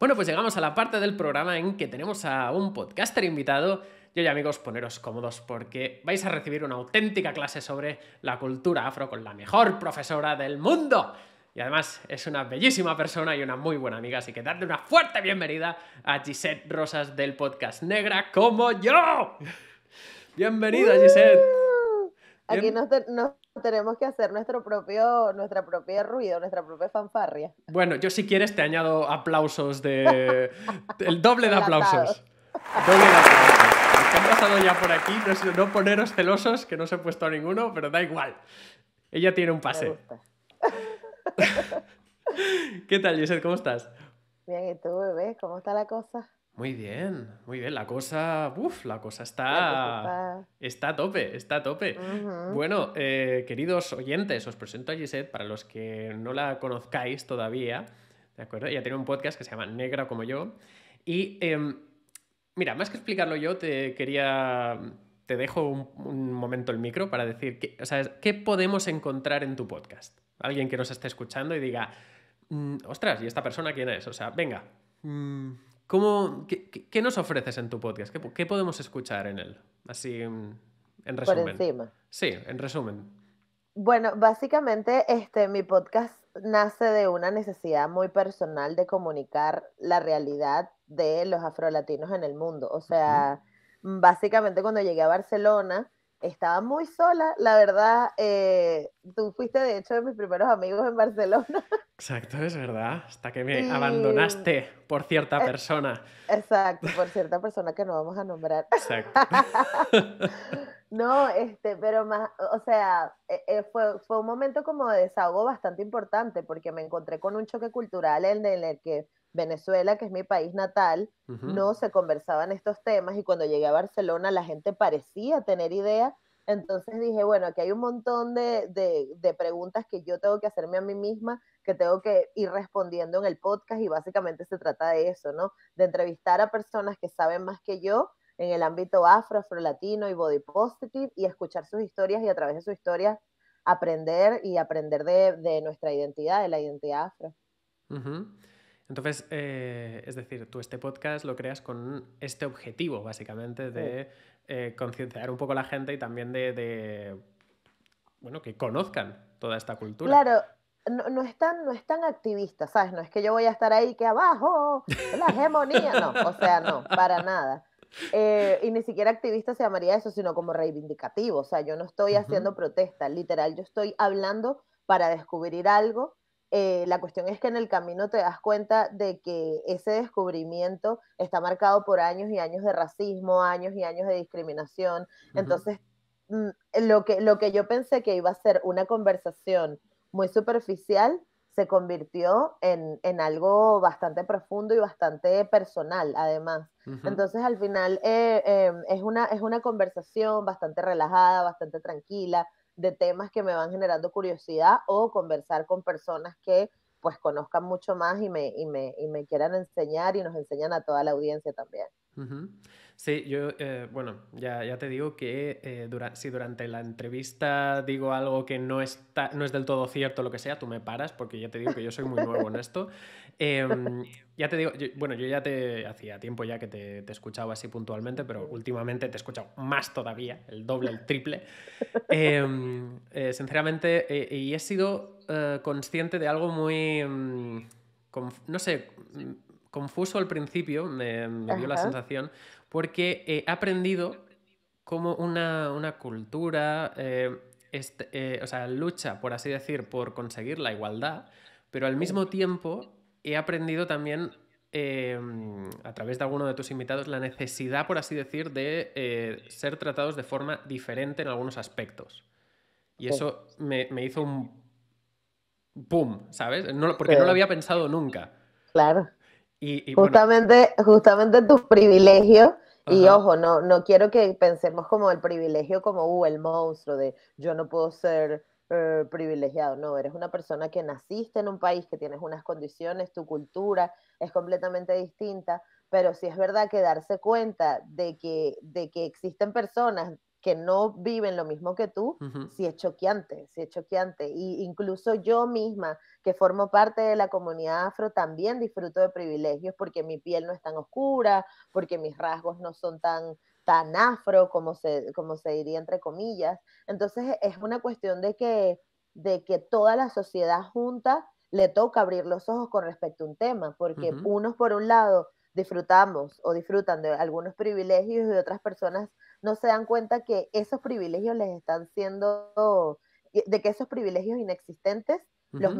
Bueno, pues llegamos a la parte del programa en que tenemos a un podcaster invitado. Y amigos, poneros cómodos porque vais a recibir una auténtica clase sobre la cultura afro con la mejor profesora del mundo. Y además es una bellísima persona y una muy buena amiga, así que darle una fuerte bienvenida a Gisette Rosas del podcast Negra como yo. Bienvenida, uh. Gisette. Aquí nos, tenemos que hacer nuestro propio, nuestra propia ruido, nuestra propia fanfarria. Bueno, yo si quieres te añado aplausos de... El doble de aplausos. Doble de aplausos. Los pasado ya por aquí, no, poneros celosos, que no se he puesto a ninguno, pero da igual. Ella tiene un pase. ¿Qué tal, Giselle? ¿Cómo estás? Bien, ¿y tú, bebé? ¿Cómo está la cosa? Muy bien, muy bien. La cosa, uff, la cosa está, está a tope, está a tope. Bueno, eh, queridos oyentes, os presento a Gisette para los que no la conozcáis todavía, ¿de acuerdo? Ella tiene un podcast que se llama Negra como yo. Y em, mira, más que explicarlo yo, te quería, te dejo un, momento el micro para decir, que, o sea, ¿qué podemos encontrar en tu podcast? Alguien que nos esté escuchando y diga, mm, ostras, ¿y esta persona quién es? O sea, venga. Mm, ¿Cómo, qué, qué, nos ofreces en tu podcast? ¿Qué, podemos escuchar en él? Así, mm, en resumen. Por encima. Sí, en resumen. Bueno, básicamente este, mi podcast nace de una necesidad muy personal de comunicar la realidad de los afrolatinos en el mundo. O sea, básicamente cuando llegué a Barcelona, estaba muy sola, la verdad, eh, tú fuiste de hecho de mis primeros amigos en Barcelona. Exacto, es verdad, hasta que me abandonaste por cierta e persona. Exacto, por cierta persona que no vamos a nombrar. Exacto. no, este, pero más, o sea, e, e, fue, fue, un momento como de desahogo bastante importante porque me encontré con un choque cultural en el que Venezuela, que es mi país natal, no se conversaban estos temas y cuando llegué a Barcelona la gente parecía tener idea. Entonces dije, bueno, aquí hay un montón de, de, preguntas que yo tengo que hacerme a mí misma, que tengo que ir respondiendo en el podcast y básicamente se trata de eso, ¿no? De entrevistar a personas que saben más que yo en el ámbito afro, latino y body positive y escuchar sus historias y a través de sus historias aprender y aprender de, de nuestra identidad, de la identidad afro. Entonces, eh, es decir, tú este podcast lo creas con este objetivo, básicamente, de eh, concienciar un poco a la gente y también de, bueno, que conozcan toda esta cultura. Claro. No, es tan, no es tan activista, ¿sabes? No es que yo voy a estar ahí que abajo, la hegemonía, no, o sea, no, para nada. Eh, y ni siquiera activista se llamaría eso, sino como reivindicativo. O sea, yo no estoy haciendo protesta, literal, yo estoy hablando para descubrir algo eh, la cuestión es que en el camino te das cuenta de que ese descubrimiento está marcado por años y años de racismo, años y años de discriminación. Entonces, mm, lo que, yo pensé que iba a ser una conversación muy superficial se convirtió en, algo bastante profundo y bastante personal, además. Entonces, al final, eh, em, es una conversación bastante relajada, bastante tranquila, de temas que me van generando curiosidad o conversar con personas que pues conozcan mucho más y me, y me, y me quieran enseñar y nos enseñan a toda la audiencia también. Sí, yo, eh, bueno, ya, te digo que eh, si durante la entrevista digo algo que no, está, no es del todo cierto, lo que sea, tú me paras, porque ya te digo que yo soy muy nuevo en esto. Em, ya te digo, bueno, yo ya te hacía tiempo ya que te, escuchaba así puntualmente, pero últimamente te he escuchado más todavía, el doble, el triple. Em, eh, sinceramente, eh, y he sido eh, consciente de algo muy, mm, no sé, mm, confuso al principio, me, dio la sensación, porque he aprendido cómo una, cultura, este, o sea, lucha, por así decir, por conseguir la igualdad, pero al mismo tiempo he aprendido también em, a través de alguno de tus invitados la necesidad, por así decir, de eh, ser tratados de forma diferente en algunos aspectos. Y eso me, hizo un boom, ¿sabes? porque no lo había pensado nunca. Claro. Y, justamente, justamente tus privilegios. Y ojo, no, no quiero que pensemos como el privilegio, como uh, el monstruo de yo no puedo ser eh, privilegiado, no, eres una persona que naciste en un país, que tienes unas condiciones, tu cultura es completamente distinta, pero si es verdad que darse cuenta de que, de que existen personas que no viven lo mismo que tú, sí es choqueante, sí es choqueante. Y incluso yo misma, que formo parte de la comunidad afro, también disfruto de privilegios porque mi piel no es tan oscura, porque mis rasgos no son tan tan afro como se, como se diría entre comillas. Entonces es una cuestión de que, de que toda la sociedad junta le toca abrir los ojos con respecto a un tema, porque unos por un lado disfrutamos o disfrutan de algunos privilegios y otras personas no se dan cuenta que esos privilegios les están siendo, de que esos privilegios inexistentes los,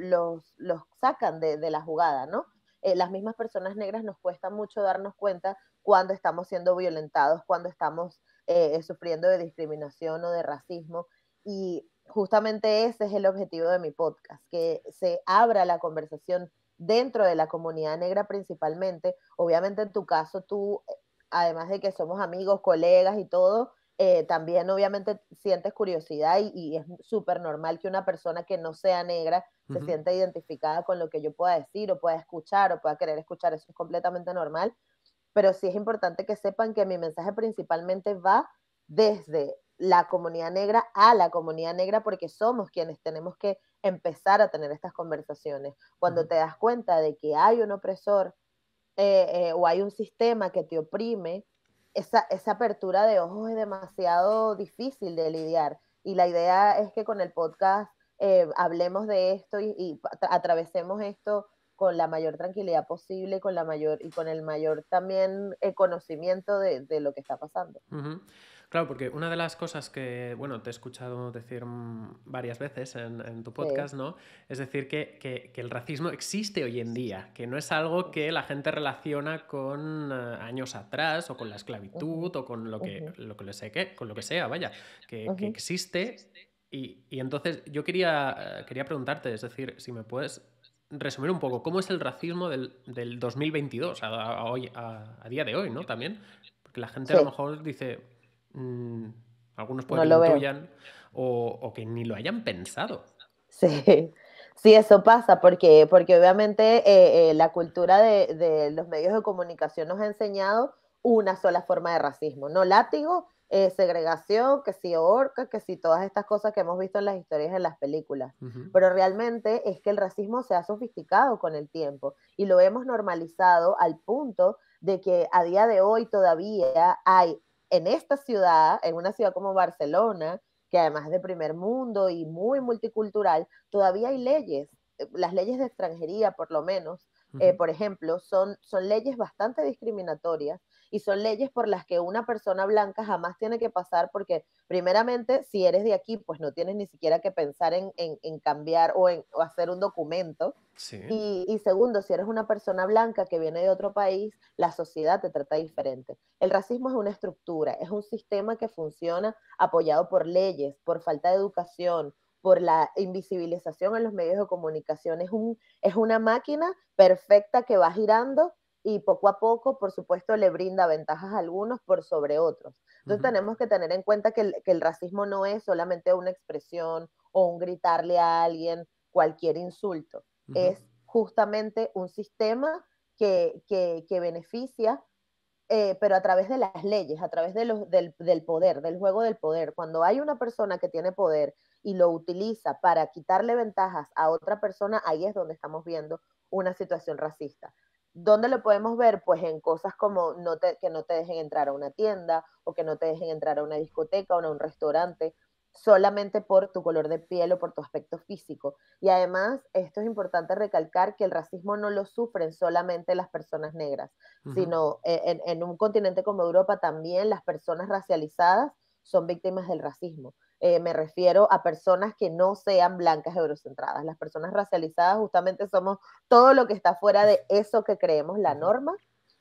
los, sacan de, la jugada, ¿no? Eh, las mismas personas negras nos cuesta mucho darnos cuenta cuando estamos siendo violentados, cuando estamos eh, sufriendo de discriminación o de racismo. Y justamente ese es el objetivo de mi podcast, que se abra la conversación dentro de la comunidad negra principalmente. Obviamente en tu caso tú, eh, además de que somos amigos, colegas y todo, eh, también obviamente sientes curiosidad y, es súper normal que una persona que no sea negra se sienta identificada con lo que yo pueda decir o pueda escuchar o pueda querer escuchar, eso es completamente normal, pero sí es importante que sepan que mi mensaje principalmente va desde la comunidad negra a la comunidad negra porque somos quienes tenemos que empezar a tener estas conversaciones. Cuando te das cuenta de que hay un opresor eh, eh, o hay un sistema que te oprime, esa, apertura de ojos es demasiado difícil de lidiar. Y la idea es que con el podcast eh, hablemos de esto y atravesemos esto con la mayor tranquilidad posible con la mayor, y con el mayor también eh, conocimiento de, lo que está pasando. Claro, porque una de las cosas que, bueno, te he escuchado decir mm, varias veces en, tu podcast, ¿no? Es decir, que, el racismo existe hoy en día, que no es algo que la gente relaciona con eh, años atrás o con la esclavitud o con lo que, lo que sé con lo que sea, vaya, que, existe. Y, y, entonces yo quería, eh, quería preguntarte, es decir, si me puedes resumir un poco cómo es el racismo del, del 2022 a, a, hoy, a, día de hoy, ¿no? También, porque la gente a lo mejor dice, mm, algunos pueden no lo o, o, que ni lo hayan pensado. Sí, sí, eso pasa, porque, porque obviamente eh, eh, la cultura de, de los medios de comunicación nos ha enseñado una sola forma de racismo, no látigo, eh, segregación, que si orca, que si todas estas cosas que hemos visto en las historias, en las películas. Pero realmente es que el racismo se ha sofisticado con el tiempo y lo hemos normalizado al punto de que a día de hoy todavía hay en esta ciudad, en una ciudad como Barcelona, que además es de primer mundo y muy multicultural, todavía hay leyes, eh, las leyes de extranjería por lo menos, eh, por ejemplo, son, son leyes bastante discriminatorias y son leyes por las que una persona blanca jamás tiene que pasar porque primeramente si eres de aquí pues no tienes ni siquiera que pensar en, cambiar o en hacer un documento. Y, segundo, si eres una persona blanca que viene de otro país, la sociedad te trata diferente. El racismo es una estructura, es un sistema que funciona apoyado por leyes, por falta de educación, por la invisibilización en los medios de comunicación. Es, un, es una máquina perfecta que va girando y poco a poco, por supuesto, le brinda ventajas a algunos por sobre otros. Entonces tenemos que tener en cuenta que el, racismo no es solamente una expresión o un gritarle a alguien cualquier insulto, es justamente un sistema que, que, que beneficia, eh, pero a través de las leyes, a través del poder, del juego del poder. Cuando hay una persona que tiene poder y lo utiliza para quitarle ventajas a otra persona, ahí es donde estamos viendo una situación racista. ¿Dónde lo podemos ver? Pues en cosas como que no te dejen entrar a una tienda o que no te dejen entrar a una discoteca o a un restaurante solamente por tu color de piel o por tu aspecto físico. Y además, esto es importante recalcar que el racismo no lo sufren solamente las personas negras, sino eh, en, un continente como Europa también las personas racializadas son víctimas del racismo. Eh, me refiero a personas que no sean blancas eurocentradas. Las personas racializadas justamente somos todo lo que está fuera de eso que creemos la norma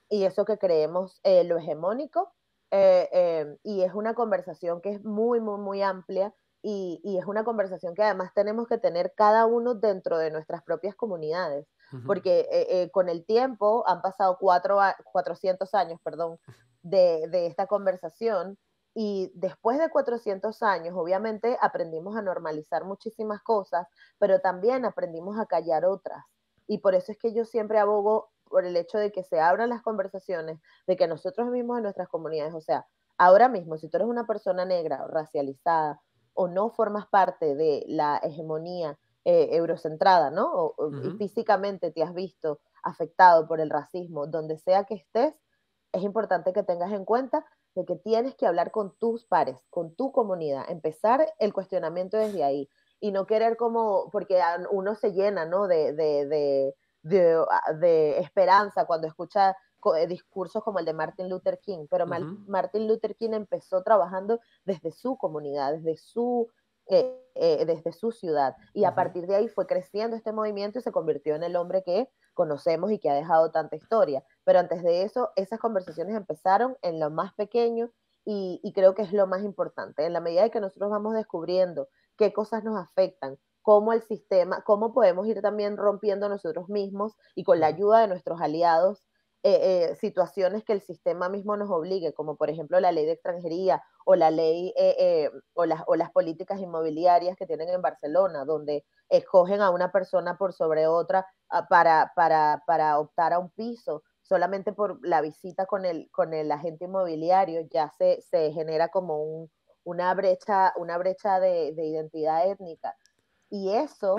y eso que creemos eh, lo hegemónico. Eh, em, y es una conversación que es muy, muy, muy amplia y, es una conversación que además tenemos que tener cada uno dentro de nuestras propias comunidades. Porque con el tiempo han pasado cuatro, 400 años perdón, de, de esta conversación y después de 400 años, obviamente aprendimos a normalizar muchísimas cosas, pero también aprendimos a callar otras. Y por eso es que yo siempre abogo por el hecho de que se abran las conversaciones, de que nosotros mismos en nuestras comunidades, o sea, ahora mismo, si tú eres una persona negra o racializada o no formas parte de la hegemonía eh, eurocentrada, ¿no? O, físicamente te has visto afectado por el racismo, donde sea que estés, es importante que tengas en cuenta de que tienes que hablar con tus pares, con tu comunidad, empezar el cuestionamiento desde ahí y no querer como, porque uno se llena, ¿no? De, de, de, de, ah, esperanza cuando escucha eh, discursos como el de Martin Luther King, pero Martin Luther King empezó trabajando desde su comunidad, desde su eh, eh, desde su ciudad. Y a partir de ahí fue creciendo este movimiento y se convirtió en el hombre que conocemos y que ha dejado tanta historia. Pero antes de eso, esas conversaciones empezaron en lo más pequeño y, creo que es lo más importante. En la medida de que nosotros vamos descubriendo qué cosas nos afectan, cómo el sistema, cómo podemos ir también rompiendo nosotros mismos y con la ayuda de nuestros aliados eh, eh, situaciones que el sistema mismo nos obligue, como por ejemplo la ley de extranjería o la ley eh, o, las, o las políticas inmobiliarias que tienen en Barcelona, donde escogen a una persona por sobre otra ah, para, para, para optar a un piso solamente por la visita con el, con el agente inmobiliario, ya se, se genera como un, una brecha, una brecha de, de identidad étnica. Y eso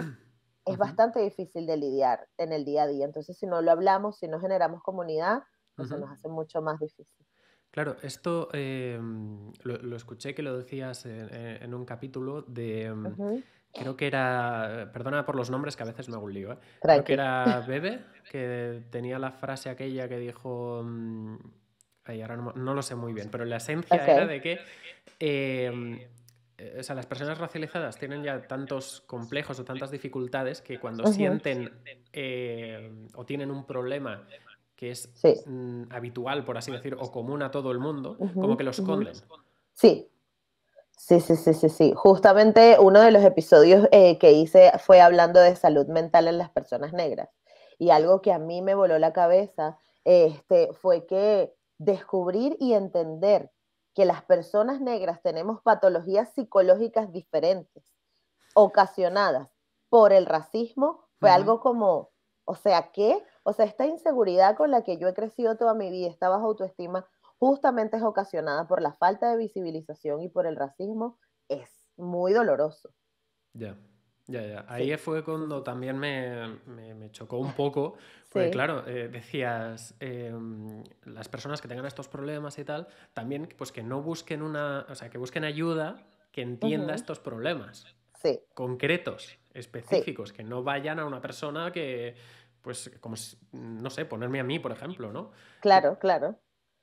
es bastante difícil de lidiar en el día a día. Entonces, si no lo hablamos, si no generamos comunidad, pues se nos hace mucho más difícil. Claro, esto eh, lo, escuché que lo decías en, un capítulo de... Mm, creo que era, perdona por los nombres que a veces me hago un lío, ¿eh? creo que era Bebe, que tenía la frase aquella que dijo, mm, ahora no, lo sé muy bien, pero la esencia era de que eh, eh, o sea, las personas racializadas tienen ya tantos complejos o tantas dificultades que cuando sienten eh, o tienen un problema que es mm, habitual, por así decir, o común a todo el mundo, como que lo esconden. Sí. Sí, sí, sí, sí, Justamente uno de los episodios eh, que hice fue hablando de salud mental en las personas negras. Y algo que a mí me voló la cabeza este, fue que descubrir y entender que las personas negras tenemos patologías psicológicas diferentes, ocasionadas por el racismo, fue algo como, o sea, ¿qué? O sea, esta inseguridad con la que yo he crecido toda mi vida, esta baja autoestima, justamente es ocasionada por la falta de visibilización y por el racismo, es muy doloroso. Ya. Ya, ya. Ahí fue cuando también me, chocó un poco, porque claro, eh, decías, em, las personas que tengan estos problemas y tal, también pues que no busquen una, o sea, que busquen ayuda que entienda estos problemas. Sí. Concretos, específicos, que no vayan a una persona que, pues, como, no sé, ponerme a mí, por ejemplo, ¿no? Claro, claro.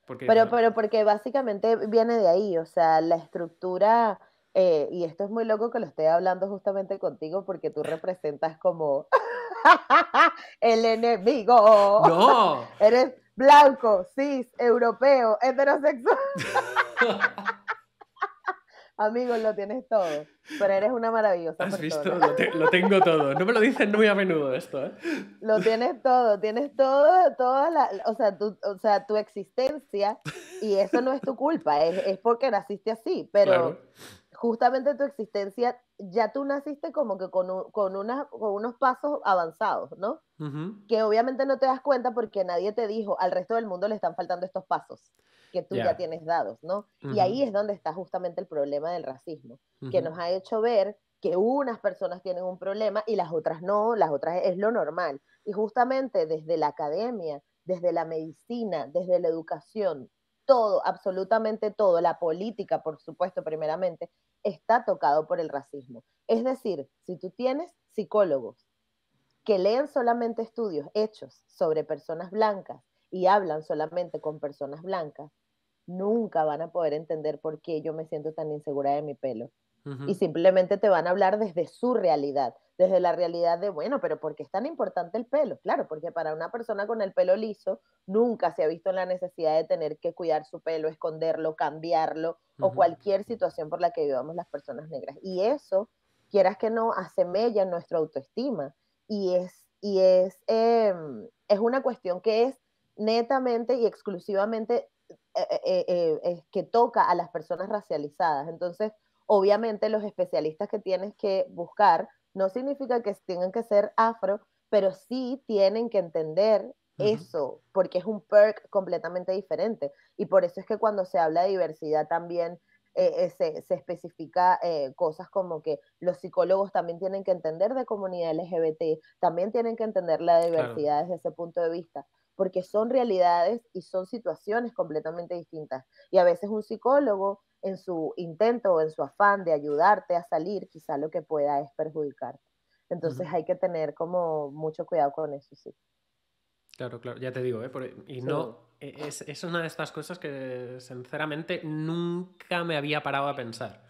pero, pero porque básicamente viene de ahí, o sea, la estructura eh, y esto es muy loco que lo esté hablando justamente contigo porque tú representas como el enemigo. No. Eres blanco, cis, europeo, heterosexual. Amigos, lo tienes todo. Pero eres una maravillosa. Has persona. visto, lo, tengo todo. No me lo dicen muy a menudo esto. ¿eh? Lo tienes todo, tienes todo, toda o sea, tu, o sea, tu existencia y eso no es tu culpa, es, es porque naciste así. Pero justamente tu existencia, ya tú naciste como que con, unos pasos avanzados, ¿no? Que obviamente no te das cuenta porque nadie te dijo, al resto del mundo le están faltando estos pasos que tú ya tienes dados, ¿no? Y ahí es donde está justamente el problema del racismo, que nos ha hecho ver que unas personas tienen un problema y las otras no, las otras es lo normal. Y justamente desde la academia, desde la medicina, desde la educación, todo, absolutamente todo, la política, por supuesto, primeramente, está tocado por el racismo. Es decir, si tú tienes psicólogos que leen solamente estudios hechos sobre personas blancas y hablan solamente con personas blancas, nunca van a poder entender por qué yo me siento tan insegura de mi pelo y simplemente te van a hablar desde su realidad, desde la realidad de, bueno, pero ¿por qué es tan importante el pelo? Claro, porque para una persona con el pelo liso nunca se ha visto la necesidad de tener que cuidar su pelo, esconderlo, cambiarlo o cualquier situación por la que vivamos las personas negras. Y eso, quieras que no, asemella nuestra autoestima y es, y es, em, es una cuestión que es netamente y exclusivamente eh, eh, eh, que toca a las personas racializadas. Entonces, Obviamente los especialistas que tienes que buscar no significa que tengan que ser afro, pero sí tienen que entender eso, porque es un perk completamente diferente. Y por eso es que cuando se habla de diversidad también eh, eh, se, especifica eh, cosas como que los psicólogos también tienen que entender de comunidad LGBT, también tienen que entender la diversidad desde ese punto de vista, porque son realidades y son situaciones completamente distintas. Y a veces un psicólogo en su intento o en su afán de ayudarte a salir, quizá lo que pueda es perjudicarte. Entonces hay que tener como mucho cuidado con eso, sí. Claro, claro, ya te digo, ¿eh? e, y no, e, es, una de estas cosas que sinceramente nunca me había parado a pensar.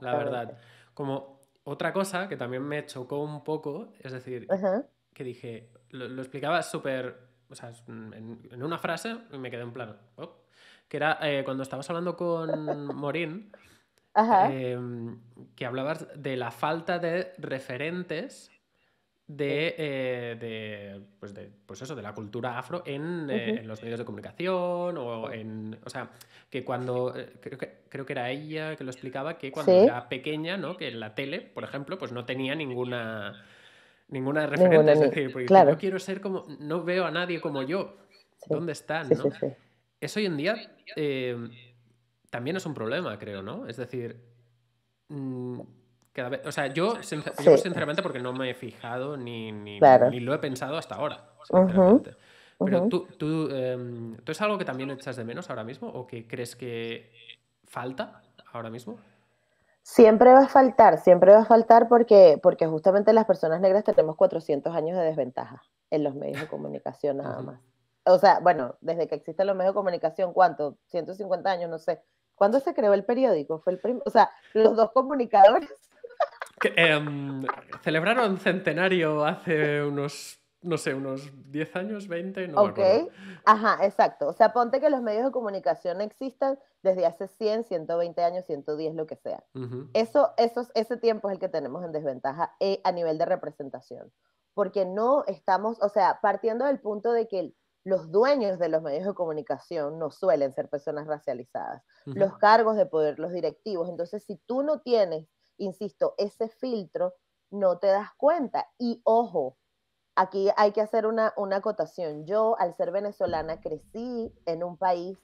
La verdad. Como otra cosa que también me chocó un poco, es decir, que dije, lo, explicaba súper, o sea, en, una frase me quedé en plano. Oh, que era eh, cuando estabas hablando con Morín, em, que hablabas de la falta de referentes de, eh, pues, pues eso, de la cultura afro eh, en, los medios de comunicación o en, o sea, que cuando, creo que, creo que era ella que lo explicaba, que cuando era pequeña, ¿no? Que en la tele, por ejemplo, pues no tenía ninguna, ninguna referente, es decir, porque yo quiero ser como, no veo a nadie como yo, ¿dónde están? Eso hoy en día em, también es un problema, creo, ¿no? Es decir, mm, yo, sinceramente porque no me he fijado ni, ni, lo he pensado hasta ahora. Pero tú, em, tú, es algo que también echas de menos ahora mismo o que crees que falta ahora mismo? Siempre va a faltar, siempre va a faltar porque, porque justamente las personas negras tenemos 400 años de desventaja en los medios de comunicación nada más o sea, bueno, desde que existen los medios de comunicación, ¿cuánto? 150 años, no sé. ¿Cuándo se creó el periódico? Fue el primo o sea, los dos comunicadores. Em, celebraron centenario hace unos, no sé, unos 10 años, 20, no Ok, ajá, exacto. O sea, ponte que los medios de comunicación existan desde hace 100, 120 años, 110, lo que sea. eso, ese tiempo es el que tenemos en desventaja eh, a nivel de representación. Porque no estamos, o sea, partiendo del punto de que el los dueños de los medios de comunicación no suelen ser personas racializadas. Los cargos de poder, los directivos. Entonces, si tú no tienes, insisto, ese filtro, no te das cuenta. Y ojo, aquí hay que hacer una, una acotación. Yo, al ser venezolana, crecí en un país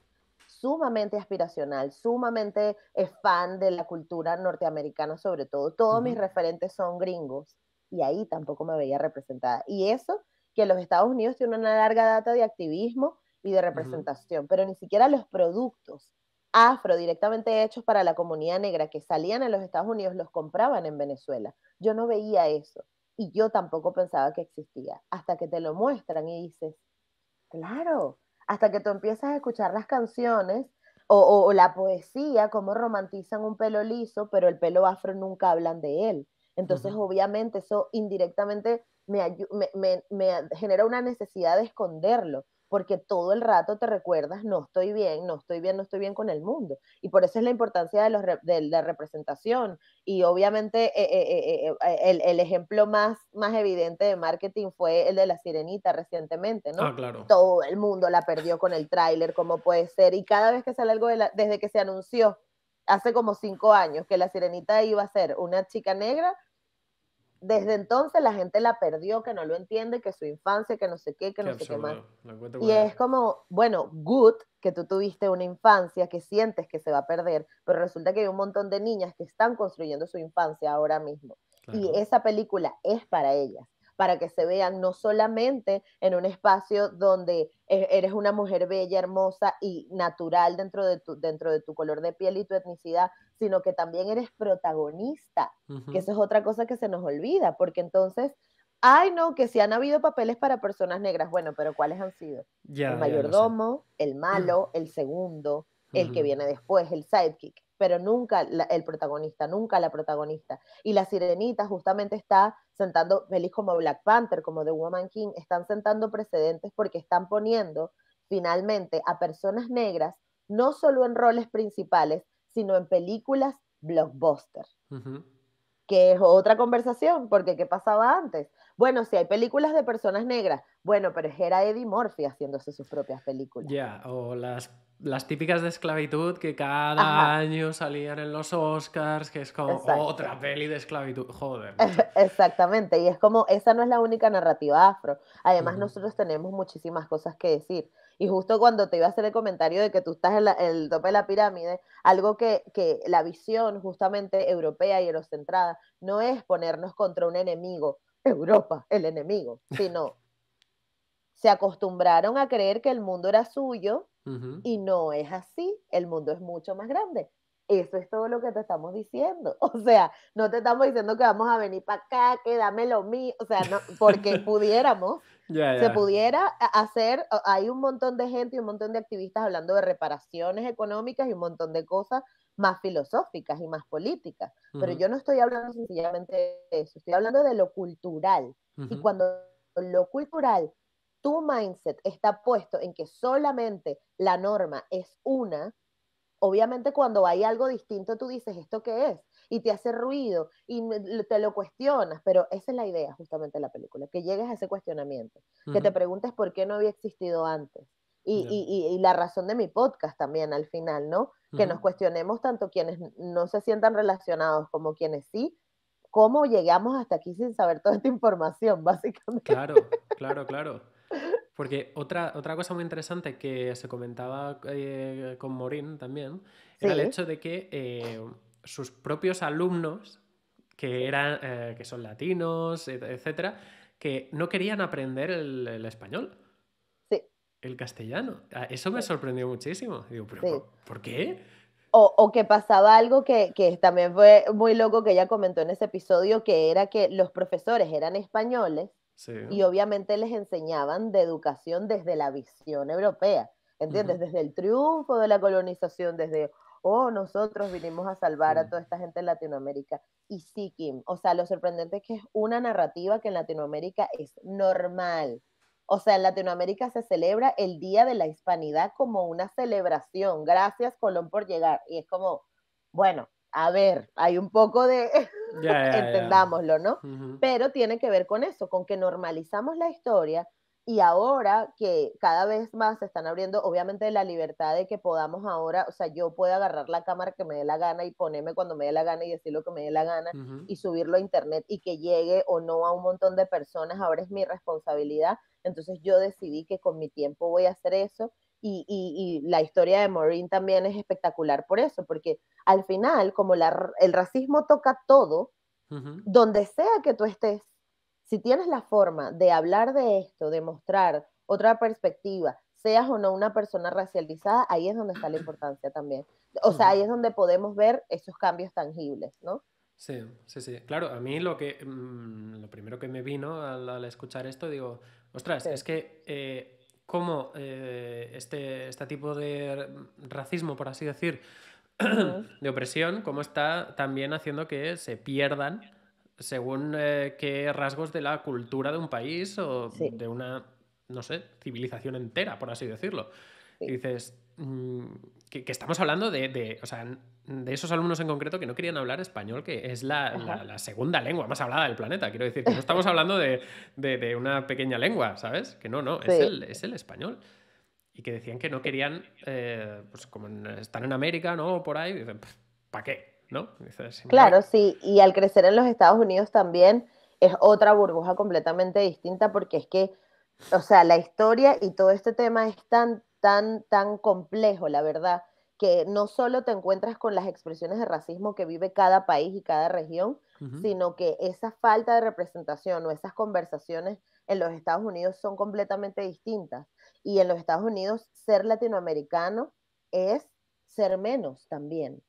sumamente aspiracional, sumamente eh, fan de la cultura norteamericana sobre todo. Todos mis referentes son gringos y ahí tampoco me veía representada. Y eso que los Estados Unidos tienen una larga data de activismo y de representación, pero ni siquiera los productos afro directamente hechos para la comunidad negra que salían a los Estados Unidos los compraban en Venezuela. Yo no veía eso y yo tampoco pensaba que existía hasta que te lo muestran y dices, claro, hasta que tú empiezas a escuchar las canciones o, la poesía, cómo romantizan un pelo liso, pero el pelo afro nunca hablan de él. Entonces, obviamente, eso indirectamente me, genera una necesidad de esconderlo, porque todo el rato te recuerdas, no estoy bien, no estoy bien, no estoy bien con el mundo. Y por eso es la importancia de, de la representación. Y obviamente eh, eh, eh, el, ejemplo más, más evidente de marketing fue el de la sirenita recientemente, ¿no? Ah, todo el mundo la perdió con el tráiler, como puede ser. Y cada vez que sale algo desde que se anunció hace como cinco años que la sirenita iba a ser una chica negra, desde entonces la gente la perdió, que no lo entiende, que su infancia, que no sé qué, que no sé qué más. Y es como, bueno, good que tú tuviste una infancia que sientes que se va a perder, pero resulta que hay un montón de niñas que están construyendo su infancia ahora mismo. Y esa película es para ellas, para que se vean no solamente en un espacio donde e-, eres una mujer bella, hermosa y natural dentro de tu, dentro de tu color de piel y tu etnicidad, sino que también eres protagonista, que eso es otra cosa que se nos olvida, porque entonces, ay no, que si han habido papeles para personas negras, bueno, pero ¿cuáles han sido? el mayordomo, el malo, el segundo, el que viene después, el sidekick, pero nunca el protagonista, nunca la protagonista. Y la sirenita justamente está sentando, feliz como Black Panther, como The Woman King, están sentando precedentes porque están poniendo finalmente a personas negras no solo en roles principales, sino en películas blockbuster. Que es otra conversación, porque ¿qué pasaba antes? Bueno, si hay películas de personas negras, bueno, pero era Eddie Murphy haciéndose sus propias películas. Ya, o las, las típicas de esclavitud que cada año salían en los Oscars, que es como otra peli de esclavitud, joder. Exactamente, y es como, esa no es la única narrativa afro. Además, nosotros tenemos muchísimas cosas que decir. Y justo cuando te iba a hacer el comentario de que tú estás en, el tope de la pirámide, algo que, la visión justamente europea y eurocentrada no es ponernos contra un enemigo, Europa, el enemigo, sino se acostumbraron a creer que el mundo era suyo y no es así, el mundo es mucho más grande. Eso es todo lo que te estamos diciendo. O sea, no te estamos diciendo que vamos a venir para acá, que dame lo mío, o sea, no, porque pudiéramos, se pudiera hacer, hay un montón de gente y un montón de activistas hablando de reparaciones económicas y un montón de cosas más filosóficas y más políticas, pero yo no estoy hablando sencillamente de eso, estoy hablando de lo cultural. Y cuando lo cultural, tu mindset está puesto en que solamente la norma es una, obviamente cuando hay algo distinto tú dices, ¿esto qué es? y te hace ruido y te lo cuestionas, pero esa es la idea justamente de la película, que llegues a ese cuestionamiento, que te preguntes por qué no había existido antes. Y, la razón de mi podcast también al final, ¿no? Que nos cuestionemos tanto quienes no se sientan relacionados como quienes sí, cómo llegamos hasta aquí sin saber toda esta información, básicamente. Claro, claro, claro. Porque otra, otra cosa muy interesante que se comentaba eh, con Morín también era el hecho de que eh, sus propios alumnos, que, eran, eh, que son latinos, etcétera, que no querían aprender el, español. Sí. El castellano. Ah, eso me sorprendió muchísimo. Digo, ¿por, qué? O, o, que pasaba algo que, que también fue muy loco que ella comentó en ese episodio, que era que los profesores eran españoles Y obviamente les enseñaban de educación desde la visión europea, ¿entiendes? Desde el triunfo de la colonización, desde, oh, nosotros vinimos a salvar a toda esta gente en Latinoamérica. Y sí, Kim, o sea, lo sorprendente es que es una narrativa que en Latinoamérica es normal. O sea, en Latinoamérica se celebra el Día de la Hispanidad como una celebración. Gracias, Colón, por llegar. Y es como, bueno, a ver, hay un poco de, entendámoslo, ¿no? Pero tiene que ver con eso, con que normalizamos la historia, y ahora que cada vez más se están abriendo, obviamente, la libertad de que podamos ahora, o sea, yo puedo agarrar la cámara que me dé la gana y ponerme cuando me dé la gana y decir lo que me dé la gana y subirlo a internet y que llegue o no a un montón de personas, ahora es mi responsabilidad. Entonces yo decidí que con mi tiempo voy a hacer eso y, la historia de Maureen también es espectacular por eso, porque al final, como el racismo toca todo, donde sea que tú estés, si tienes la forma de hablar de esto, de mostrar otra perspectiva, seas o no una persona racializada, ahí es donde está la importancia también. O sea, ahí es donde podemos ver esos cambios tangibles, ¿no? Sí, sí, sí. Claro, a mí lo que mm, lo primero que me vino al, escuchar esto, digo, ostras, es que eh, cómo eh, este, este tipo de racismo, por así decir, de opresión, cómo está también haciendo que se pierdan según eh, qué rasgos de la cultura de un país o de una, no sé, civilización entera, por así decirlo. Y dices, mm, que, estamos hablando de, de, o sea, de esos alumnos en concreto que no querían hablar español, que es la, segunda lengua más hablada del planeta. Quiero decir, que no estamos hablando de, de, una pequeña lengua, ¿sabes? Que no, no, es, el, es el español y que decían que no querían, eh, pues como están en América, ¿no? Por ahí, dicen, ¿para qué? ¿no? Claro, sí, y al crecer en los Estados Unidos también es otra burbuja completamente distinta porque es que, o sea, la historia y todo este tema es tan, tan, tan complejo, la verdad, que no solo te encuentras con las expresiones de racismo que vive cada país y cada región, sino que esa falta de representación o esas conversaciones en los Estados Unidos son completamente distintas. Y en los Estados Unidos ser latinoamericano es ser menos también.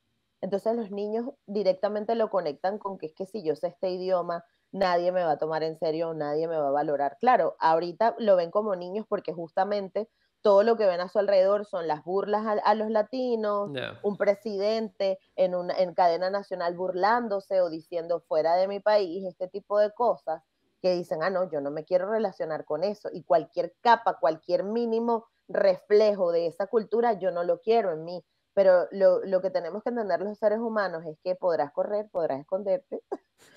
Entonces los niños directamente lo conectan con que es que si yo sé este idioma, nadie me va a tomar en serio, nadie me va a valorar. Claro, ahorita lo ven como niños porque justamente todo lo que ven a su alrededor son las burlas a, los latinos, un presidente en, en cadena nacional burlándose o diciendo fuera de mi país, este tipo de cosas que dicen, ah, no, yo no me quiero relacionar con eso. Y cualquier capa, cualquier mínimo reflejo de esa cultura, yo no lo quiero en mí. Pero lo, que tenemos que entender los seres humanos es que podrás correr, podrás esconderte,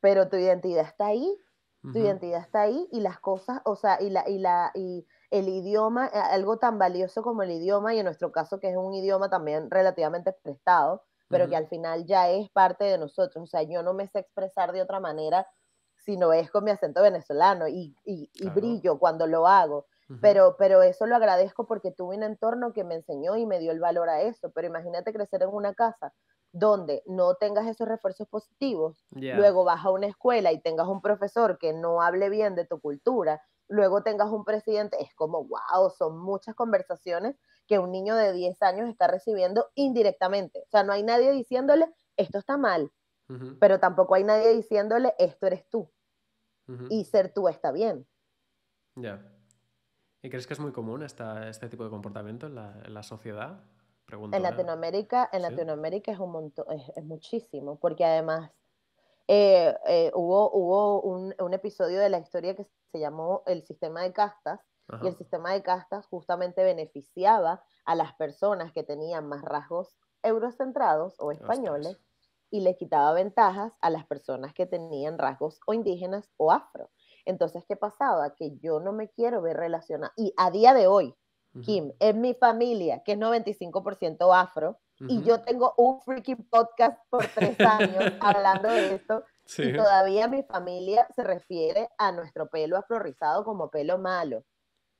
pero tu identidad está ahí, tu identidad está ahí y las cosas, o sea, y la, y la, y el idioma, eh, algo tan valioso como el idioma, y en nuestro caso que es un idioma también relativamente prestado, pero que al final ya es parte de nosotros. O sea, yo no me sé expresar de otra manera si no es con mi acento venezolano y, y, brillo cuando lo hago. Pero, eso lo agradezco porque tuve un entorno que me enseñó y me dio el valor a eso. Pero imagínate crecer en una casa donde no tengas esos refuerzos positivos, luego vas a una escuela y tengas un profesor que no hable bien de tu cultura, luego tengas un presidente, es como, wow, son muchas conversaciones que un niño de 10 años está recibiendo indirectamente. O sea, no hay nadie diciéndole, esto está mal, pero tampoco hay nadie diciéndole, esto eres tú. Y ser tú está bien. Ya. ¿Y crees que es muy común este tipo de comportamiento en la, sociedad? en ¿eh? Latinoamérica, en Latinoamérica es un montón, es, muchísimo, porque además eh, eh, hubo, hubo un, episodio de la historia que se llamó el sistema de castas, y el sistema de castas justamente beneficiaba a las personas que tenían más rasgos eurocentrados o españoles y le quitaba ventajas a las personas que tenían rasgos o indígenas o afro. Entonces, ¿qué pasaba? Que yo no me quiero ver relacionada. Y a día de hoy, Kim, en mi familia, que es 95% afro, y yo tengo un freaking podcast por tres años hablando de esto, y todavía mi familia se refiere a nuestro pelo afrorizado como pelo malo.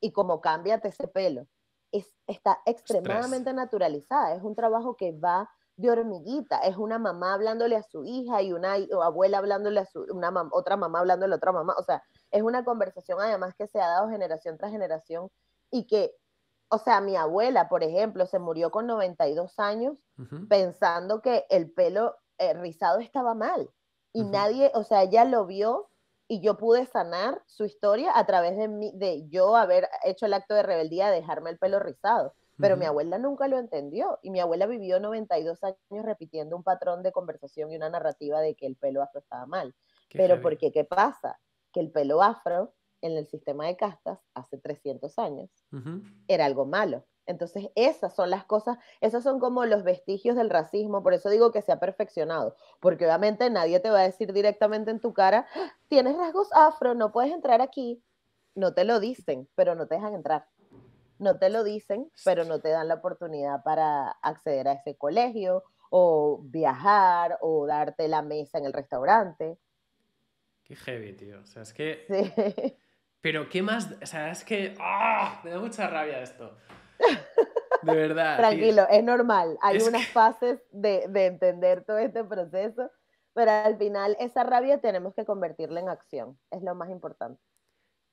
Y como cámbiate ese pelo. Es, está extremadamente naturalizada. Es un trabajo que va de hormiguita. Es una mamá hablándole a su hija y una abuela hablándole a su, una otra mamá hablándole a otra mamá. O sea, es una conversación además que se ha dado generación tras generación y que, o sea, mi abuela, por ejemplo, se murió con 92 años pensando que el pelo eh, rizado estaba mal y nadie, o sea, ella lo vio y yo pude sanar su historia a través de, de yo haber hecho el acto de rebeldía de dejarme el pelo rizado. Pero mi abuela nunca lo entendió y mi abuela vivió 92 años repitiendo un patrón de conversación y una narrativa de que el pelo afro estaba mal. Pero ¿por qué? ¿Qué pasa? que el pelo afro en el sistema de castas hace 300 años era algo malo. Entonces, esas son las cosas, esos son como los vestigios del racismo, por eso digo que se ha perfeccionado, porque obviamente nadie te va a decir directamente en tu cara, tienes rasgos afro, no puedes entrar aquí. No te lo dicen, pero no te dejan entrar. No te lo dicen, pero no te dan la oportunidad para acceder a ese colegio o viajar o darte la mesa en el restaurante. Qué heavy, tío. O sea, es que. Sí. Pero qué más. O sea, es que. ¡Ah! Me da mucha rabia esto. De verdad. Tranquilo, es normal. Hay unas fases de, entender todo este proceso. Pero al final, esa rabia tenemos que convertirla en acción. Es lo más importante.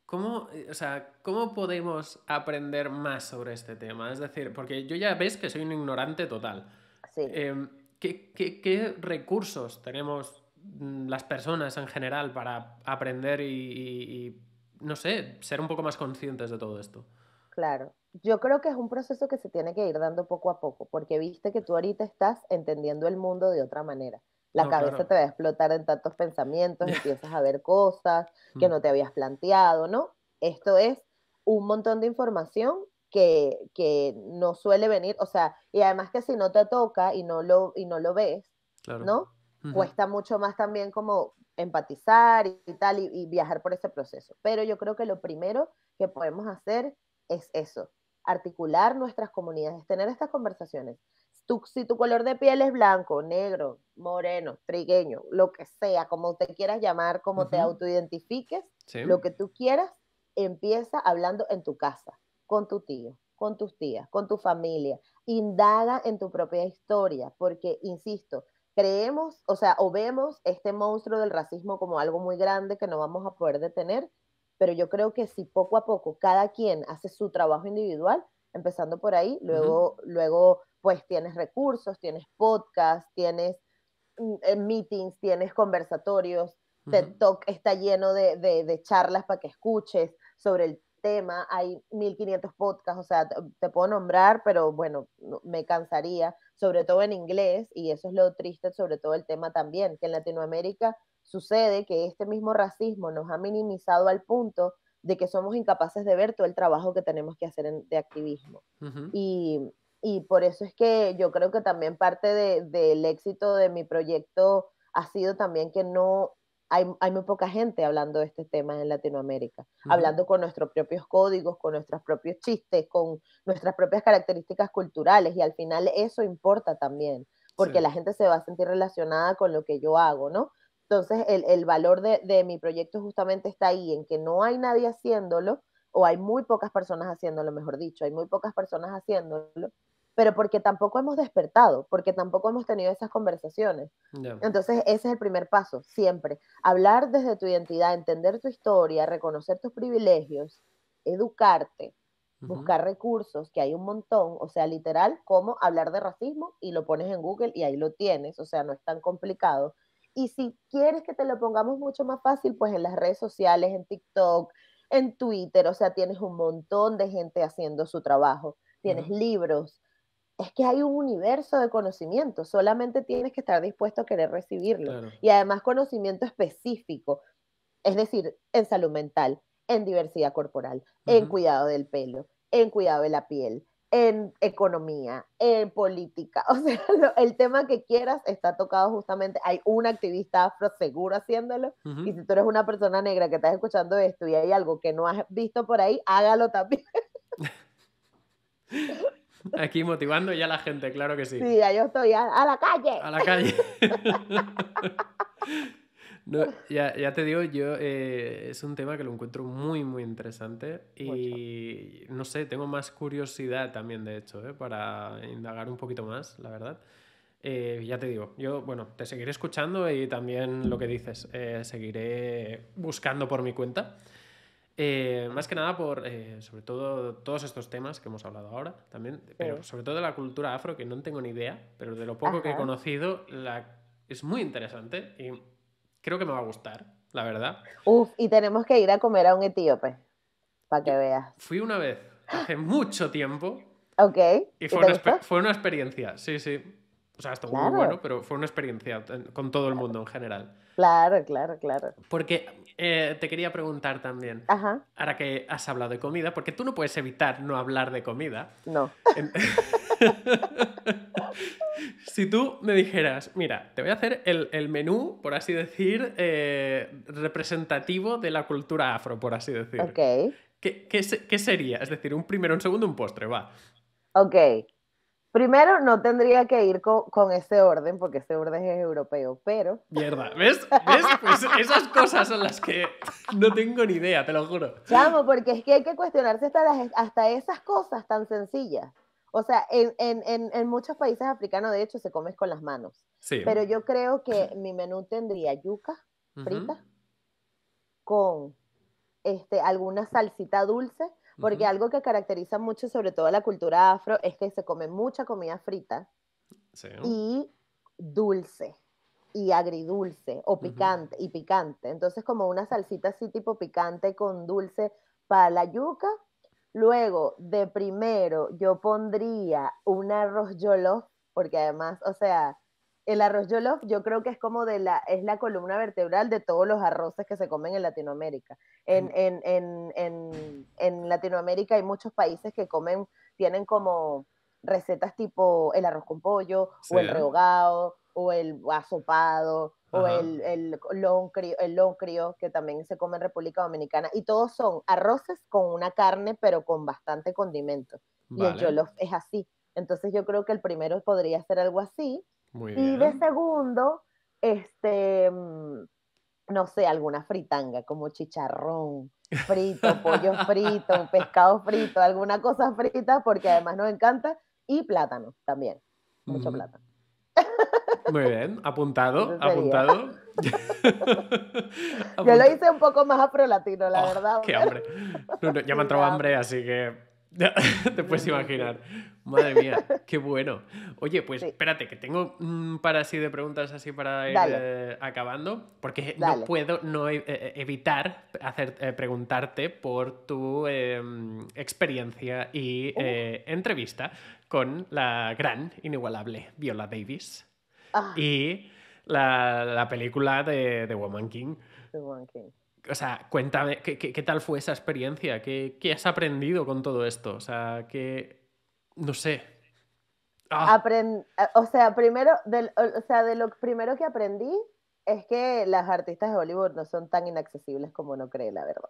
¿Cómo, o sea, ¿cómo podemos aprender más sobre este tema? Es decir, porque yo ya ves que soy un ignorante total. Sí. Em, qué, recursos tenemos Mm, las personas en general para aprender y, no sé, ser un poco más conscientes de todo esto? Claro, yo creo que es un proceso que se tiene que ir dando poco a poco, porque viste que tú ahorita estás entendiendo el mundo de otra manera. La cabeza te va a explotar en tantos pensamientos, empiezas a ver cosas que mm. no te habías planteado, ¿no? Esto es un montón de información que, no suele venir, o sea, y además que si no te toca y no lo, y no lo ves, claro. ¿no? cuesta mucho más también como empatizar y, tal, y, viajar por ese proceso. Pero yo creo que lo primero que podemos hacer es eso, articular nuestras comunidades, tener estas conversaciones. Tú, si tu color de piel es blanco, negro, moreno, trigueño, lo que sea, como te quieras llamar, como te autoidentifiques, lo que tú quieras, empieza hablando en tu casa, con tu tío, con tus tías, con tu familia. Indaga en tu propia historia, porque, insisto, creemos, o sea, o vemos este monstruo del racismo como algo muy grande que no vamos a poder detener, pero yo creo que si poco a poco cada quien hace su trabajo individual, empezando por ahí, luego, luego pues tienes recursos, tienes podcasts, tienes mm, eh, meetings, tienes conversatorios, TED Talk está lleno de, de charlas para que escuches sobre el tema, hay 1500 podcasts, o sea, te, puedo nombrar, pero bueno, me cansaría, sobre todo en inglés, y eso es lo triste, sobre todo el tema también, que en Latinoamérica sucede que este mismo racismo nos ha minimizado al punto de que somos incapaces de ver todo el trabajo que tenemos que hacer de activismo. y, y, por eso es que yo creo que también parte del de, éxito de mi proyecto ha sido también que no, hay, muy poca gente hablando de este tema en Latinoamérica, hablando con nuestros propios códigos, con nuestros propios chistes, con nuestras propias características culturales y al final eso importa también, porque la gente se va a sentir relacionada con lo que yo hago, ¿no? Entonces el, valor de, de, mi proyecto justamente está ahí, en que no hay nadie haciéndolo, o hay muy pocas personas haciéndolo, mejor dicho, hay muy pocas personas haciéndolo, pero porque tampoco hemos despertado, porque tampoco hemos tenido esas conversaciones. Entonces, ese es el primer paso, siempre. Hablar desde tu identidad, entender tu historia, reconocer tus privilegios, educarte, buscar recursos, que hay un montón, o sea, literal, como hablar de racismo y lo pones en Google y ahí lo tienes, o sea, no es tan complicado. Y si quieres que te lo pongamos mucho más fácil, pues en las redes sociales, en TikTok, en Twitter, o sea, tienes un montón de gente haciendo su trabajo, tienes libros, es que hay un universo de conocimiento, solamente tienes que estar dispuesto a querer recibirlo. Y además conocimiento específico, es decir, en salud mental, en diversidad corporal, en cuidado del pelo, en cuidado de la piel, en economía, en política. O sea, el tema que quieras está tocado justamente, hay un activista afro seguro haciéndolo, y si tú eres una persona negra que estás escuchando esto y hay algo que no has visto por ahí, hágalo también. Aquí motivando ya a la gente, claro que sí. Sí, ya yo estoy a, la calle. A la calle. ya, ya, te digo, yo eh, es un tema que lo encuentro muy, muy interesante y no sé, tengo más curiosidad también, de hecho, eh, para indagar un poquito más, la verdad. Eh, ya te digo, yo, bueno, te seguiré escuchando y también lo que dices, seguiré buscando por mi cuenta. Eh, más que nada por, eh, sobre todo, todos estos temas que hemos hablado ahora también, pero sobre todo de la cultura afro, que no tengo ni idea, pero de lo poco que he conocido, la... es muy interesante y creo que me va a gustar, la verdad. Uf, y tenemos que ir a comer a un etíope, para que veas. Fui una vez, hace mucho tiempo. Ok. Y fue, una, fue una experiencia, sí, sí. O sea, estuvo muy bueno, pero fue una experiencia con todo el mundo en general. Claro, claro, claro. Porque eh, te quería preguntar también, Ajá. ahora que has hablado de comida, porque tú no puedes evitar no hablar de comida. No. si tú me dijeras, mira, te voy a hacer el, menú, por así decir, eh, representativo de la cultura afro, por así decir. Ok. ¿Qué, sería? Es decir, un primero, un segundo, un postre, va. Ok. Primero, no tendría que ir con, ese orden, porque ese orden es europeo, pero. Mierda, ¿ves? Pues esas cosas son las que no tengo ni idea, te lo juro. Chamo, porque es que hay que cuestionarse hasta, hasta esas cosas tan sencillas. O sea, en, en, en, muchos países africanos, de hecho, se comes con las manos. Sí. Pero yo creo que mi menú tendría yuca frita con este, alguna salsita dulce porque algo que caracteriza mucho, sobre todo la cultura afro, es que se come mucha comida frita y dulce y agridulce o picante y picante. Entonces como una salsita así tipo picante con dulce para la yuca. Luego, de primero, yo pondría un arroz yolo, porque además, o sea, el arroz yolof yo creo que es como de la, es la columna vertebral de todos los arroces que se comen en Latinoamérica. En, Latinoamérica hay muchos países que comen, tienen como recetas tipo el arroz con pollo, o el rehogado, o el asopado, o el, el, loncrio, el loncrio, que también se come en República Dominicana. Y todos son arroces con una carne, pero con bastante condimento. Y el yolof es así. Entonces yo creo que el primero podría ser algo así, y de segundo, este, mm, no sé, alguna fritanga, como chicharrón frito, pollo frito, pescado frito, alguna cosa frita, porque además nos encanta, y plátano también, mucho plátano. Muy bien, apuntado, apuntado. Yo lo hice un poco más latino la oh, verdad. Qué hambre. ya me entró hambre, así que Te puedes imaginar. Madre mía, qué bueno. Oye, pues espérate, que tengo un par así de preguntas así para ir eh, acabando, porque no puedo no eh, eh, evitar hacer, preguntarte por tu em, experiencia y uh. entrevista con la gran, inigualable Viola Davis ah. y la, la película de The Woman King o sea, cuéntame, ¿qué, qué, qué tal fue esa experiencia? ¿Qué, ¿Qué, has aprendido con todo esto? O sea, que, no sé. Ah. O sea, primero, o sea, de lo primero que aprendí es que las artistas de Hollywood no son tan inaccesibles como no cree, la verdad.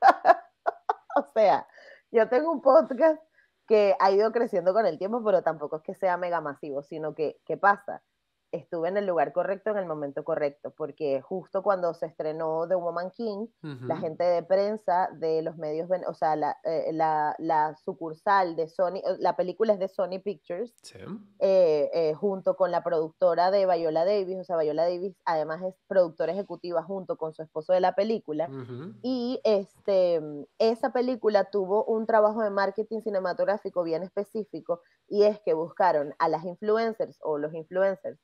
o sea, yo tengo un podcast que ha ido creciendo con el tiempo, pero tampoco es que sea mega masivo, sino que, ¿qué pasa? estuve en el lugar correcto en el momento correcto, porque justo cuando se estrenó The Woman King, la gente de prensa de los medios, o sea, eh, la, sucursal de Sony, eh, la película es de Sony Pictures, eh, junto con la productora de Viola Davis, o sea, Viola Davis además es productora ejecutiva junto con su esposo de la película, y este, esa película tuvo un trabajo de marketing cinematográfico bien específico, y es que buscaron a las influencers o los influencers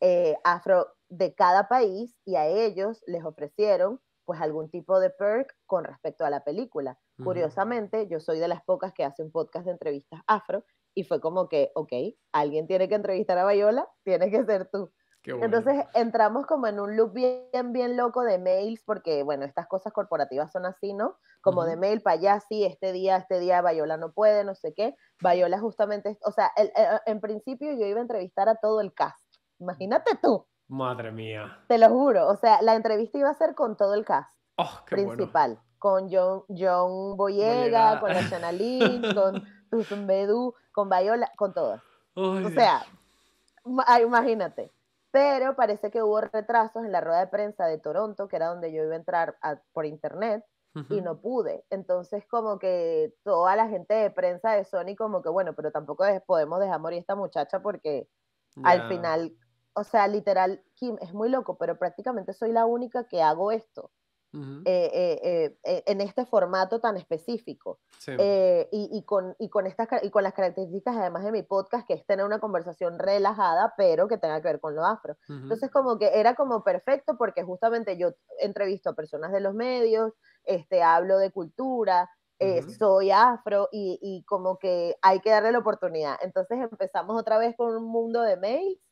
eh, afro de cada país y a ellos les ofrecieron pues algún tipo de perk con respecto a la película. Curiosamente, yo soy de las pocas que hace un podcast de entrevistas afro y fue como que, ok, alguien tiene que entrevistar a Bayola, tienes que ser tú. Entonces entramos como en un loop bien, bien loco de mails, porque bueno, estas cosas corporativas son así, ¿no? Como de mail para allá, sí, este día, este día Bayola no puede, no sé qué. Bayola justamente, o sea, eh, en principio yo iba a entrevistar a todo el cast Imagínate tú. Madre mía. Te lo juro. O sea, la entrevista iba a ser con todo el cast oh, principal. Con John, John Boyega, con la Lynch, con Susan con Viola, con todas. o sea, ah, imagínate. Pero parece que hubo retrasos en la rueda de prensa de Toronto, que era donde yo iba a entrar por internet, y no pude. Entonces, como que toda la gente de prensa de Sony, como que bueno, pero tampoco podemos dejar morir esta muchacha porque al final o sea, literal, Kim, es muy loco, pero prácticamente soy la única que hago esto. Eh, eh, eh, en este formato tan específico y, con, con estas, y con las características además de mi podcast que es tener una conversación relajada pero que tenga que ver con lo afro entonces como que era como perfecto porque justamente yo entrevisto a personas de los medios este hablo de cultura soy afro y, y como que hay que darle la oportunidad entonces empezamos otra vez con un mundo de mails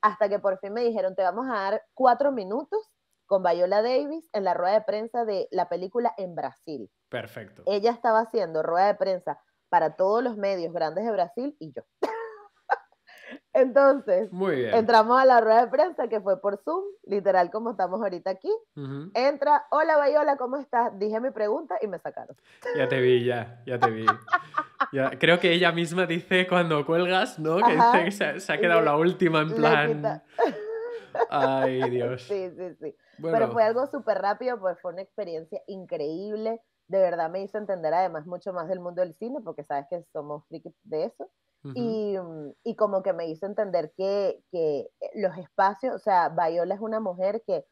hasta que por fin me dijeron, te vamos a dar cuatro minutos con Bayola Davis en la rueda de prensa de la película en Brasil. Perfecto. Ella estaba haciendo rueda de prensa para todos los medios grandes de Brasil y yo. Entonces, Muy entramos a la rueda de prensa que fue por Zoom, literal como estamos ahorita aquí. Entra, hola Bayola, ¿cómo estás? Dije mi pregunta y me sacaron. Ya te vi, ya, ya te vi. creo que ella misma dice cuando cuelgas, ¿no? Que dice que se, ha quedado la última en plan. Ay, Dios. Sí, sí, sí. Pero fue algo súper rápido, pues fue una experiencia increíble. De verdad me hizo entender además mucho más del mundo del cine, porque sabes que somos frikis de eso. y, y, como que me hizo entender que, que los espacios, o sea, Viola es una mujer que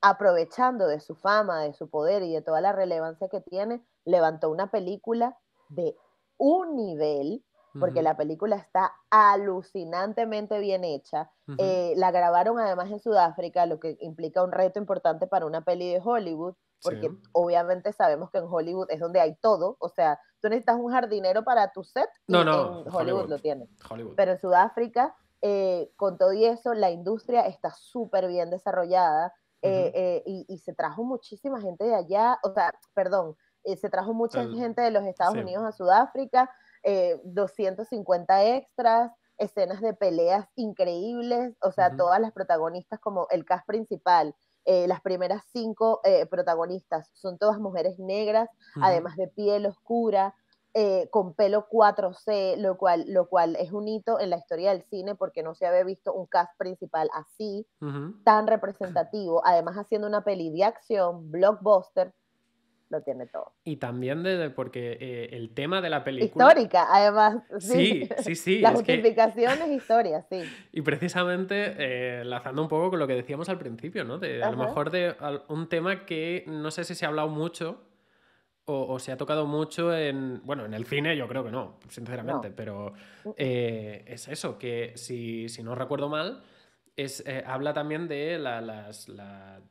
aprovechando de su fama, de su poder y de toda la relevancia que tiene, levantó una película de un nivel, porque la película está alucinantemente bien hecha. Eh, la grabaron además en Sudáfrica, lo que implica un reto importante para una peli de Hollywood, porque obviamente sabemos que en Hollywood es donde hay todo, o sea, tú necesitas un jardinero para tu set, no, no, Hollywood, lo tiene Pero en Sudáfrica, eh, con todo y eso, la industria está súper bien desarrollada. Eh, y, y se trajo muchísima gente de allá, o sea, perdón, eh, se trajo mucha gente de los Estados Unidos a Sudáfrica, 250 eh, extras, escenas de peleas increíbles, o sea, todas las protagonistas como el cast principal. Eh, las primeras cinco protagonistas son todas mujeres negras, además de piel oscura, con pelo 4C, lo cual, lo cual es un hito en la historia del cine porque no se había visto un cast principal así, tan representativo, además haciendo una peli de acción, blockbuster, lo tiene todo. Y también desde porque eh, el tema de la película... Histórica, además. Sí, sí, sí. sí la justificación historia, sí. Y precisamente, eh, lanzando un poco con lo que decíamos al principio, ¿no? a lo mejor de un tema que no sé si se ha hablado mucho o, se ha tocado mucho en, bueno, en el cine yo creo que no, sinceramente, pero mm. eh, es eso, que si, si, no recuerdo mal, es, habla también de la, las... las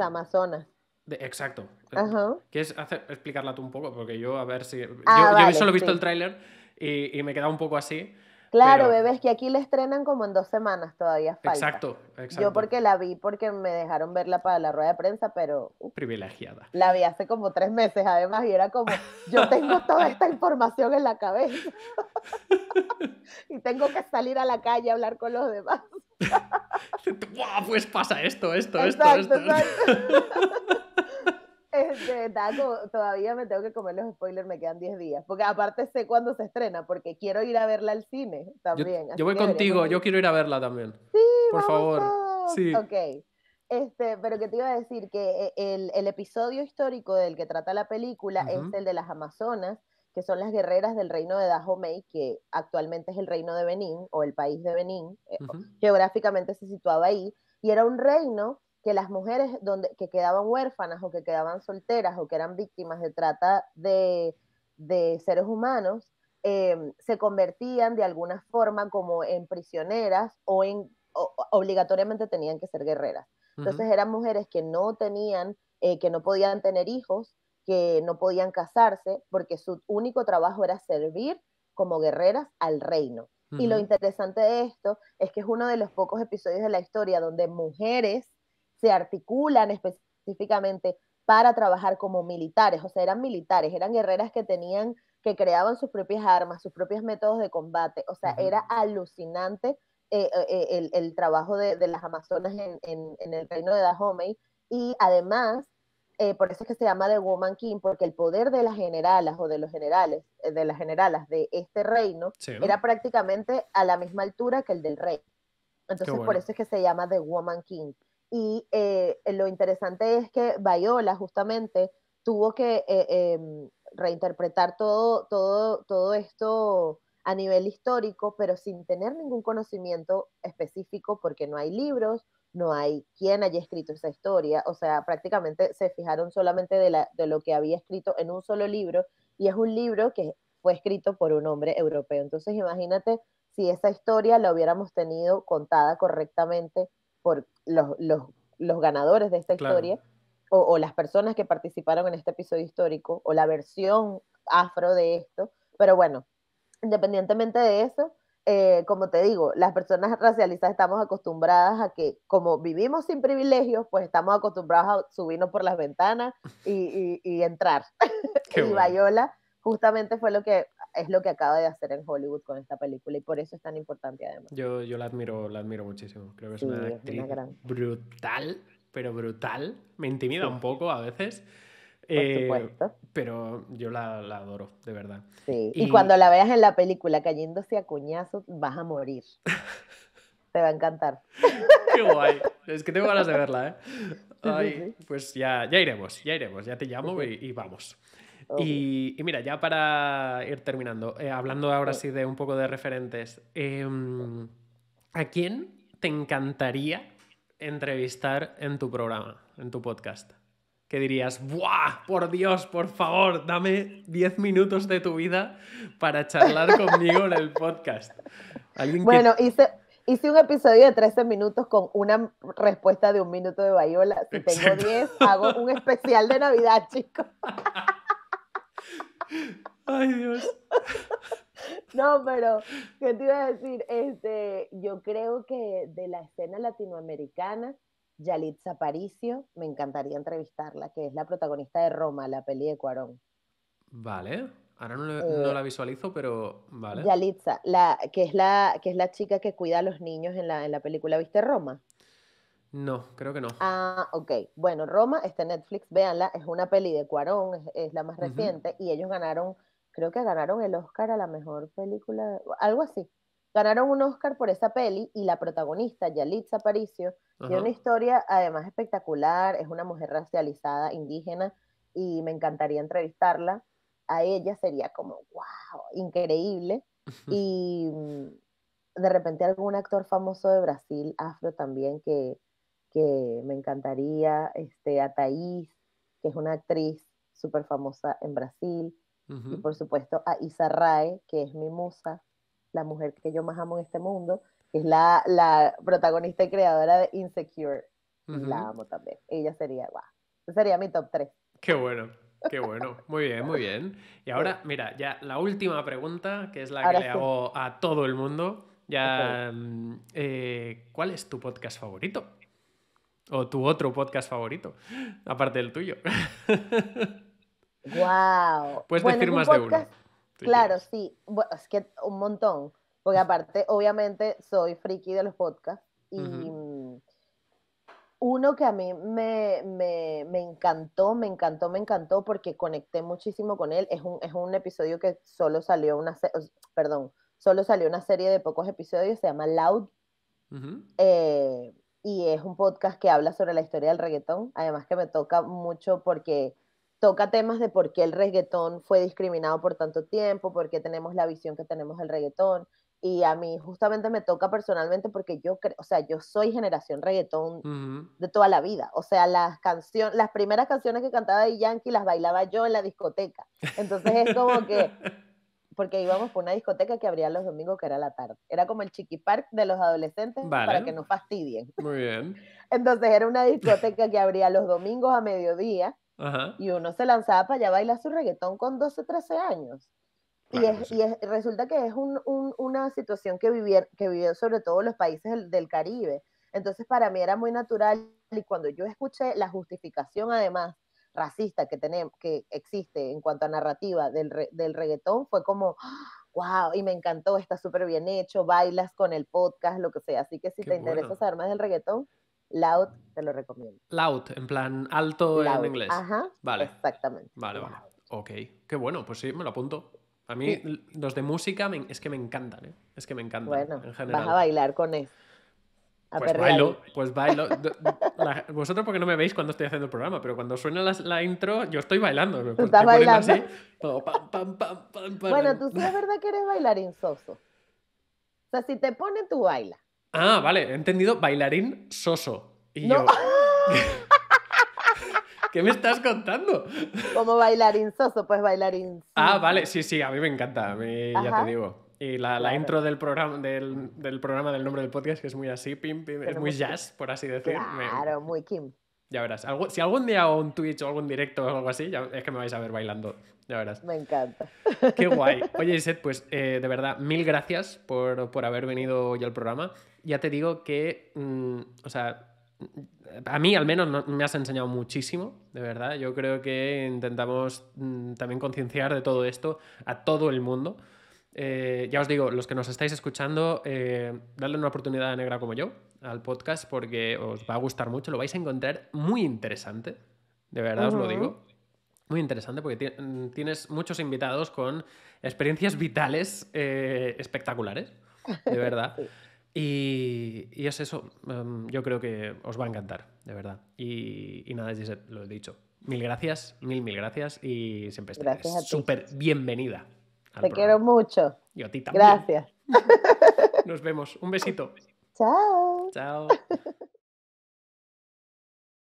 Amazonas exacto. Eh, Ajá. ¿Quieres hacer, explicarla tú un poco? Porque yo, a ver si. Ah, yo, solo he visto el tráiler y, y, me he quedado un poco así. Claro, bebés, que aquí le estrenan como en dos semanas todavía falta. Exacto, exacto. Yo porque la vi, porque me dejaron verla para la rueda de prensa, pero... Privilegiada. La vi hace como tres meses, además, y era como, yo tengo toda esta información en la cabeza. y tengo que salir a la calle a hablar con los demás. pues pasa esto, esto, esto, esto. Exacto. Este, todavía me tengo que comer los spoilers, me quedan 10 días. Porque aparte sé cuándo se estrena, porque quiero ir a verla al cine también. Yo, voy contigo, yo quiero ir a verla también. Sí, por favor. Sí. Ok. Este, pero que te iba a decir que eh, el, episodio histórico del que trata la película es el de las Amazonas, que son las guerreras del reino de Dahomey, que actualmente es el reino de Benín o el país de Benín. Eh, geográficamente se situaba ahí. Y era un reino que las mujeres donde, que quedaban huérfanas o que quedaban solteras o que eran víctimas de trata de, seres humanos em, se convertían de alguna forma como en prisioneras o en obligatoriamente tenían que ser guerreras. Entonces eran mujeres que no tenían, eh, que no podían tener hijos, que no podían casarse, porque su único trabajo era servir como guerreras al reino. Y lo interesante de esto es que es uno de los pocos episodios de la historia donde mujeres se articulan específicamente para trabajar como militares, o sea, eran militares, eran guerreras que tenían, que creaban sus propias armas, sus propios métodos de combate, o sea, era alucinante eh, eh, eh, el, trabajo de, las amazonas en, el reino de Dahomey, y además, por eso es que se llama The Woman King, porque el poder de las generalas o de los generales, de las generalas de este reino, era prácticamente a la misma altura que el del rey. Entonces, por eso es que se llama The Woman King. Y eh, eh, lo interesante es que Bayola justamente tuvo que eh, em, reinterpretar todo, todo, todo esto a nivel histórico, pero sin tener ningún conocimiento específico porque no hay libros, no hay quien haya escrito esa historia, o sea, prácticamente se fijaron solamente la, de, lo que había escrito en un solo libro, y es un libro que fue escrito por un hombre europeo. Entonces, imagínate si esa historia la hubiéramos tenido contada correctamente por los, los, los ganadores de esta historia o, las personas que participaron en este episodio histórico o la versión afro de esto. Pero bueno, independientemente de eso, eh, como te digo, las personas racializadas estamos acostumbradas a que como vivimos sin privilegios, pues estamos acostumbrados a subirnos por las ventanas y, y, entrar. y Bayola justamente fue lo que es lo que acaba de hacer en Hollywood con esta película y por eso es tan importante además. Yo, yo la admiro, la admiro muchísimo. Creo que es una actriz brutal, pero brutal. Me intimida un poco a veces. Por eh, supuesto. Pero yo la, adoro, de verdad. Sí. Y... cuando la veas en la película cayéndose a cuñazos, vas a morir. Te va a encantar. Qué guay. Es que tengo ganas de verla, ¿eh? pues ya, ya iremos, ya iremos. Ya te llamo y, y vamos. Y, mira, ya para ir terminando, eh, hablando ahora sí de un poco de referentes, em, ¿a quién te encantaría entrevistar en tu programa, en tu podcast? Que dirías, ¡buah! Por Dios, por favor, dame 10 minutos de tu vida para charlar conmigo en el podcast. ¿Alguien bueno, hice, hice un episodio de 13 minutos con una respuesta de un minuto de Bayola. Si tengo 10, hago un especial de Navidad, chicos. Ay, Dios. No, pero, ¿qué te iba a decir? Este, yo creo que de la escena latinoamericana, Yalitza Paricio, me encantaría entrevistarla, que es la protagonista de Roma, la peli de Cuarón. Vale, ahora eh, no, la visualizo, pero vale. Yalitza, la, que, es la, que es la chica que cuida a los niños en la, en la película, ¿viste Roma? No, creo que no. Ah, ok. Bueno, Roma este Netflix, véanla, es una peli de Cuarón, es, la más reciente, y ellos ganaron, creo que ganaron el Oscar a la mejor película, algo así. Ganaron un Oscar por esa peli y la protagonista, Yalitza Aparicio, tiene una historia además espectacular, es una mujer racializada, indígena, y me encantaría entrevistarla. A ella sería como, wow, increíble. Y mm, de repente algún actor famoso de Brasil, afro también, que, que me encantaría, este, a Taís que es una actriz súper famosa en Brasil, y por supuesto a Isa Rae, que es mi musa, la mujer que yo más amo en este mundo, que es la, la protagonista y creadora de Insecure, la amo también, ella sería, guau, sería mi top 3. Qué bueno, Qué bueno, muy bien, muy bien. Y ahora, mira, ya la última pregunta, que es la que le hago a todo el mundo. Ya, mm, eh, ¿cuál es tu podcast favorito? O tu otro podcast favorito, aparte del tuyo. ¡Wow! Puedes decir más de uno. claro, sí. es que un montón. Porque aparte, obviamente, soy friki de los podcasts. Y mm, uno que a mí me, encantó, me encantó, me encantó, porque conecté muchísimo con él. Es un, es un episodio que solo salió una... Perdón, solo salió una serie de pocos episodios. Se llama Loud. eh, y es un podcast que habla sobre la historia del reggaetón, además que me toca mucho porque toca temas de por qué el reggaetón fue discriminado por tanto tiempo, por qué tenemos la visión que tenemos del reggaetón. Y a mí justamente me toca personalmente porque yo o sea, yo soy generación reggaetón de toda la vida. O sea, las canciones, las primeras canciones que cantaba de Yankee las bailaba yo en la discoteca. Entonces es como que porque íbamos por una discoteca que abría los domingos, que era la tarde. Era como el chiqui park de los adolescentes para que no fastidien. Muy bien. Entonces era una discoteca que abría los domingos a mediodía y uno se lanzaba para allá a bailar su reggaetón con 12, 13 años. y, y resulta que es un, un, una situación que vivieron, que sobre todo los países del Caribe. Entonces para mí era muy natural y cuando yo escuché la justificación además racista que, tenemos, que existe en cuanto a narrativa del, del reggaetón fue como, wow, y me encantó, está súper bien hecho, bailas con el podcast, lo que sea. Así que si te interesa saber más del reggaetón, Loud, te lo recomiendo. Loud, en plan alto en inglés. Ajá. Vale. Exactamente. Vale, vale. Ok. Qué bueno, pues sí, me lo apunto. A mí los de música es que me encantan, ¿eh? Es que me encantan. Bueno, en general. vas a bailar con eso pues bailo, pues bailo. vosotros porque no me veis cuando estoy haciendo el programa, pero cuando suena la, intro yo estoy bailando. estás bailando? bueno, tú sí es verdad que eres bailarín soso. O sea, si te pone, tú baila. Ah, vale, he entendido bailarín soso. Y ¿Qué me estás contando? Como bailarín soso, pues bailarín. Ah, vale, sí, sí, a mí me encanta, a ya te digo. Y la, la intro del programa del, del, programa del nombre del podcast, que es muy así, pim, pim, es muy jazz, por así decir. Claro, muy Kim. Ya verás. si algún día hago un Twitch o algún directo o algo así, es que me vais a ver bailando. Ya verás. Me encanta. Qué guay. Oye, Iset, pues eh, de verdad, mil gracias por, haber venido hoy al programa. Ya te digo que, mm, o sea, a mí al menos me has enseñado muchísimo, de verdad. Yo creo que intentamos mm, también concienciar de todo esto a todo el mundo. Eh, ya os digo, los que nos estáis escuchando, eh, dadle una oportunidad Negra como yo al podcast porque os va a gustar mucho, lo vais a encontrar muy interesante, de verdad os lo digo. Muy interesante porque mm, tienes muchos invitados con experiencias vitales eh, espectaculares, de verdad. Y, es eso, mm, yo creo que os va a encantar, de verdad. Y, nada, Gisette, lo he dicho. Mil gracias, mil, mil gracias y siempre estés súper bienvenida. Te quiero mucho. Y a ti también. Gracias. Nos vemos. Un besito. Chao. Chao.